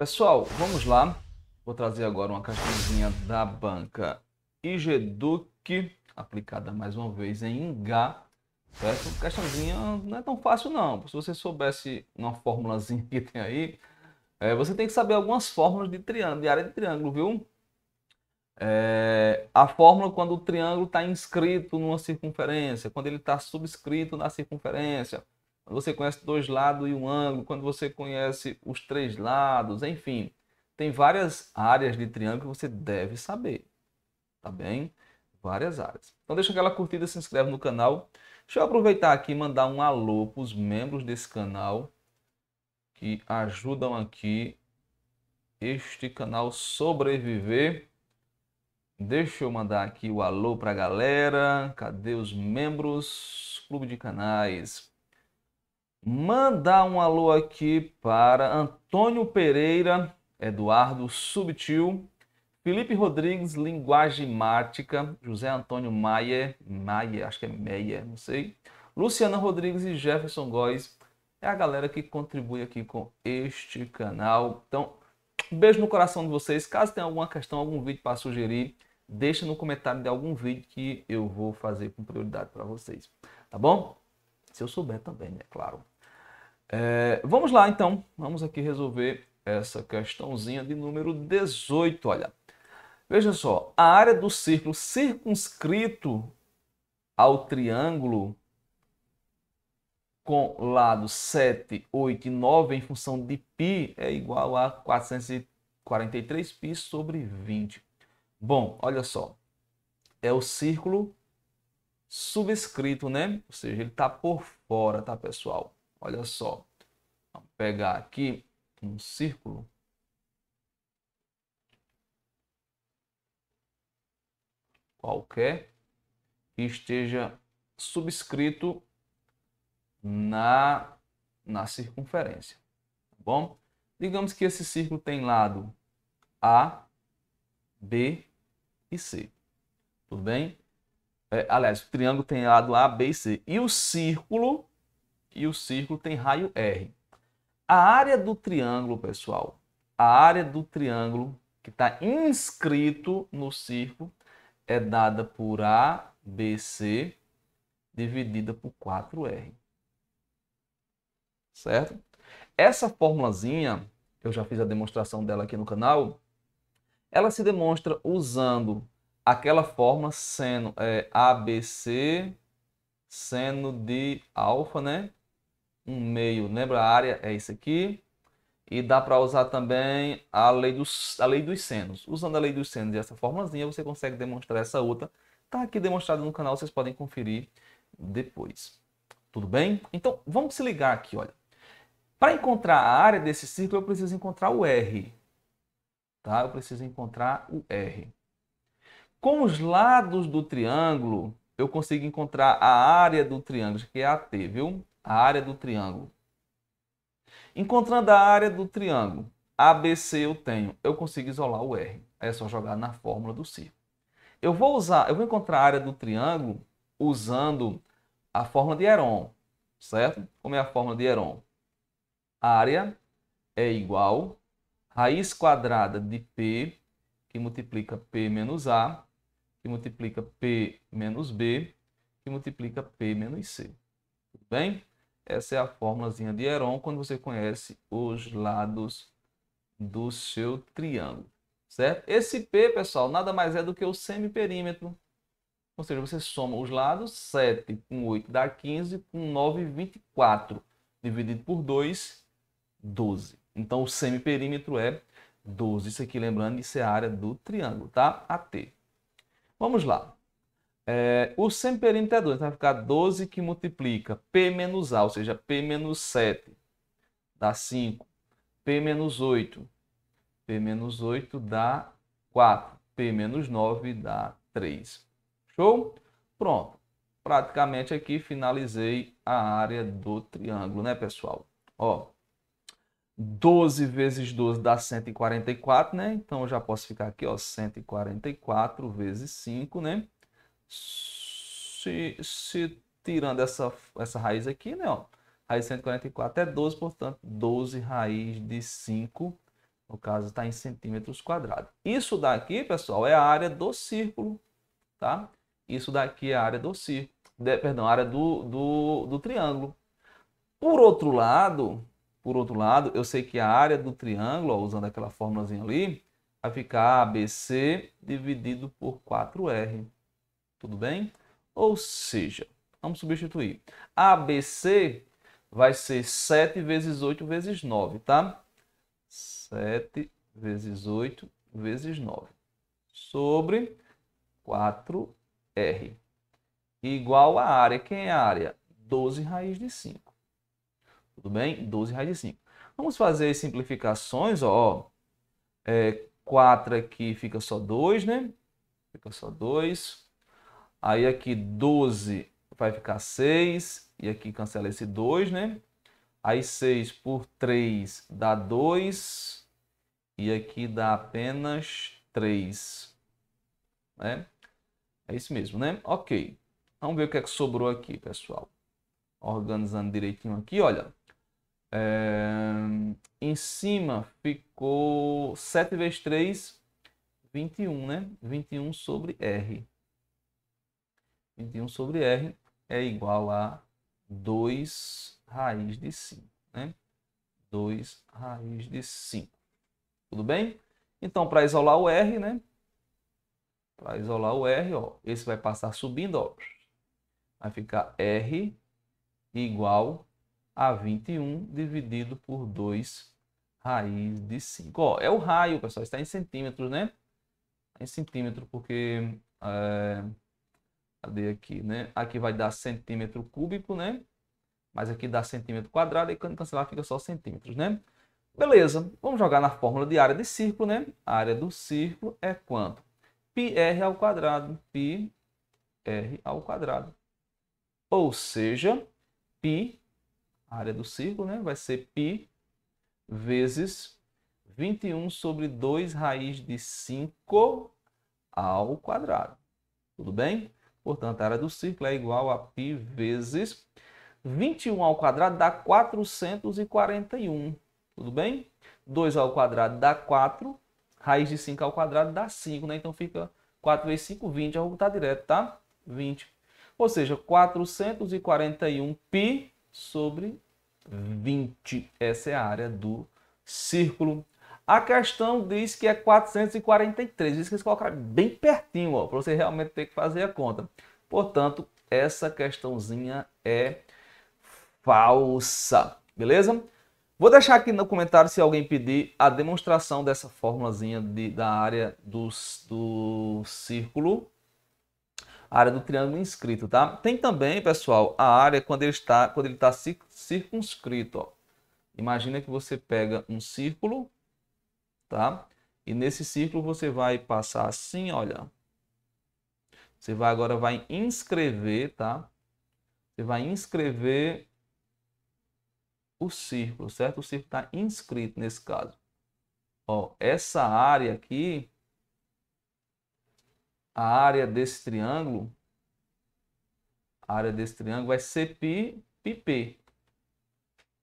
Pessoal, vamos lá. Vou trazer agora uma caixinha da banca IGDUC, aplicada mais uma vez em Engá. Certo? Questãozinha não é tão fácil não. Se você soubesse uma formulazinha que tem aí, é, você tem que saber algumas fórmulas de triângulo, de área de triângulo, viu? É, a fórmula quando o triângulo está inscrito numa circunferência, quando ele está subscrito na circunferência, quando você conhece dois lados e um ângulo, quando você conhece os três lados, enfim, tem várias áreas de triângulo que você deve saber, tá bem? Várias áreas. Então deixa aquela curtida, se inscreve no canal. Deixa eu aproveitar aqui e mandar um alô para os membros desse canal que ajudam aqui este canal sobreviver. Deixa eu mandar aqui o alô para a galera. Cadê os membros? Clube de canais. Mandar um alô aqui para Antônio Pereira, Eduardo Subtil, Felipe Rodrigues, Linguagem Mática, José Antônio Maia, Maia, acho que é Meia, não sei. Luciana Rodrigues e Jefferson Góes. É a galera que contribui aqui com este canal. Então, um beijo no coração de vocês. Caso tenha alguma questão, algum vídeo para sugerir, deixa no comentário de algum vídeo que eu vou fazer com prioridade para vocês. Tá bom? Se eu souber também, né? Claro. É, vamos lá então, vamos aqui resolver essa questãozinha de número 18. Olha, veja só, a área do círculo circunscrito ao triângulo com lado 7, 8 e 9 em função de π é igual a 443π sobre 20. Bom, olha só, é o círculo subscrito, né? Ou seja, ele está por fora, tá pessoal? Olha só. Vamos pegar aqui um círculo. Qualquer que esteja subscrito na, na circunferência. Tá bom? Digamos que esse círculo tem lado A, B e C. Tudo bem? É, aliás, o triângulo tem lado A, B e C. E o círculo e o círculo tem raio R. A área do triângulo, pessoal, a área do triângulo que está inscrito no círculo é dada por ABC dividida por 4R. Certo? Essa formulazinha, eu já fiz a demonstração dela aqui no canal, ela se demonstra usando aquela forma seno é, ABC seno de alfa, né? um meio, lembra a área? É isso aqui. E dá para usar também a lei, dos, a lei dos senos. Usando a lei dos senos e essa formulazinha, você consegue demonstrar essa outra. Está aqui demonstrado no canal, vocês podem conferir depois. Tudo bem? Então, vamos se ligar aqui, olha. Para encontrar a área desse círculo, eu preciso encontrar o R. Tá? Eu preciso encontrar o R. Com os lados do triângulo, eu consigo encontrar a área do triângulo, que é AT, viu? a área do triângulo. Encontrando a área do triângulo, ABC eu tenho, eu consigo isolar o R. É só jogar na fórmula do círculo. Eu vou usar, eu vou encontrar a área do triângulo usando a fórmula de Heron, certo? Como é a fórmula de Heron? área é igual a raiz quadrada de P, que multiplica P menos A, que multiplica P menos B, que multiplica P menos C. Tudo bem? Essa é a formulazinha de Heron quando você conhece os lados do seu triângulo, certo? Esse P, pessoal, nada mais é do que o semiperímetro. Ou seja, você soma os lados, 7 com 8 dá 15, com 9, 24. Dividido por 2, 12. Então, o semiperímetro é 12. Isso aqui, lembrando, isso é a área do triângulo, tá? AT. Vamos lá é, o semperintegrante então vai ficar 12 que multiplica P menos A, ou seja, P menos 7 dá 5, P menos 8, P menos 8 dá 4, P menos 9 dá 3. Show? Pronto. Praticamente aqui finalizei a área do triângulo, né, pessoal? Ó, 12 vezes 12 dá 144, né? Então, eu já posso ficar aqui, ó, 144 vezes 5, né? se, se tirando essa, essa raiz aqui, né? Ó, raiz 144 é 12, portanto, 12 raiz de 5, no caso, está em centímetros quadrados. Isso daqui, pessoal, é a área do círculo, tá? Isso daqui é a área do círculo, de, perdão, a área do, do, do triângulo. Por outro lado, por outro lado, eu sei que a área do triângulo, ó, usando aquela formulazinha ali, vai ficar ABC dividido por 4R. Tudo bem? Ou seja, vamos substituir. ABC vai ser 7 vezes 8 vezes 9, tá? 7 vezes 8 vezes 9 sobre 4R igual a área. Quem é a área? 12 raiz de 5. Tudo bem? 12 raiz de 5. Vamos fazer as simplificações, ó. É, 4 aqui fica só 2, né? Fica só 2. Aí aqui 12 vai ficar 6. E aqui cancela esse 2, né? Aí 6 por 3 dá 2. E aqui dá apenas 3. Né? É isso mesmo, né? Ok. Vamos ver o que é que sobrou aqui, pessoal. Organizando direitinho aqui, olha. É... Em cima ficou 7 vezes 3, 21, né? 21 sobre R. 21 sobre R é igual a 2 raiz de 5, né? 2 raiz de 5. Tudo bem? Então, para isolar o R, né? Para isolar o R, ó, esse vai passar subindo, ó. Vai ficar R igual a 21 dividido por 2 raiz de 5. Ó, é o raio, pessoal, está em centímetros, né? Em centímetro, porque... É Cadê aqui, né? Aqui vai dar centímetro cúbico, né? Mas aqui dá centímetro quadrado e quando cancelar fica só centímetros, né? Beleza, vamos jogar na fórmula de área de círculo, né? A área do círculo é quanto? πr ao quadrado, πr ao quadrado. Ou seja, π, a área do círculo, né? Vai ser π vezes 21 sobre 2 raiz de 5 ao quadrado. Tudo bem? Portanto, a área do círculo é igual a π vezes 21 ao quadrado dá 441. Tudo bem? 2 ao quadrado dá 4. Raiz de 5 ao quadrado dá 5, né? Então fica 4 vezes 5, 20. Eu vou botar direto, tá? 20. Ou seja, 441 π sobre 20. Essa é a área do círculo. A questão diz que é 443, diz que eles colocaram bem pertinho, para você realmente ter que fazer a conta. Portanto, essa questãozinha é falsa, beleza? Vou deixar aqui no comentário se alguém pedir a demonstração dessa formulazinha de, da área do, do círculo, a área do triângulo inscrito, tá? Tem também, pessoal, a área quando ele está, quando ele está circunscrito, ó. Imagina que você pega um círculo tá? E nesse círculo você vai passar assim, olha. Você vai agora vai inscrever, tá? Você vai inscrever o círculo, certo? O círculo está inscrito nesse caso. Ó, essa área aqui, a área desse triângulo, a área desse triângulo vai ser pi, pi p.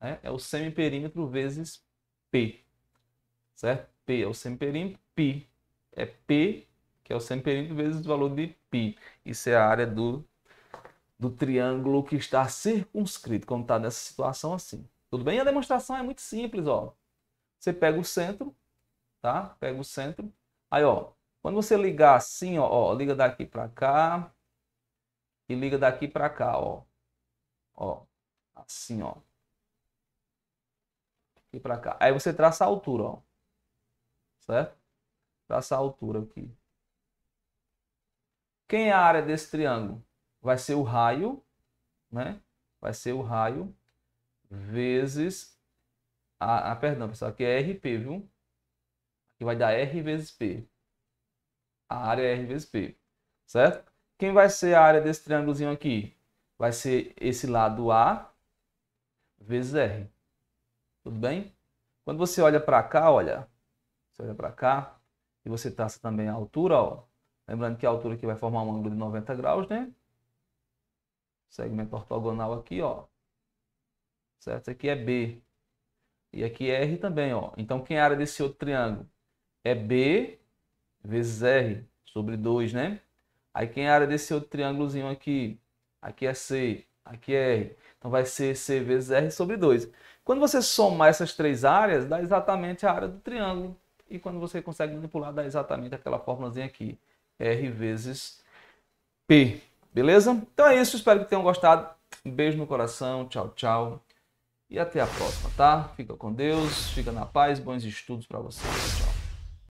É, é o semiperímetro vezes p, certo? P é o semperímetro, π é P, que é o semperímetro, vezes o valor de π. Isso é a área do, do triângulo que está circunscrito, como está nessa situação assim. Tudo bem? a demonstração é muito simples, ó. Você pega o centro, tá? Pega o centro. Aí, ó, quando você ligar assim, ó, ó liga daqui para cá e liga daqui para cá, ó. Ó, assim, ó. E para cá. Aí você traça a altura, ó certo? Traçar altura aqui. Quem é a área desse triângulo? Vai ser o raio, né? Vai ser o raio vezes... Ah, ah perdão, pessoal, aqui é RP, viu? Aqui vai dar R vezes P. A área é R vezes P, certo? Quem vai ser a área desse triângulozinho aqui? Vai ser esse lado A vezes R. Tudo bem? Quando você olha para cá, olha, você olha para cá e você traça também a altura, ó. Lembrando que a altura aqui vai formar um ângulo de 90 graus, né? Segmento ortogonal aqui, ó. Certo? Esse aqui é B. E aqui é R também, ó. Então, quem é a área desse outro triângulo? É B vezes R sobre 2, né? Aí, quem é a área desse outro triângulozinho aqui? Aqui é C, aqui é R. Então, vai ser C vezes R sobre 2. Quando você somar essas três áreas, dá exatamente a área do triângulo. E quando você consegue manipular, dá exatamente aquela formulazinha aqui. R vezes P. Beleza? Então é isso. Espero que tenham gostado. Um beijo no coração. Tchau, tchau. E até a próxima, tá? Fica com Deus. Fica na paz. Bons estudos para vocês. Tchau.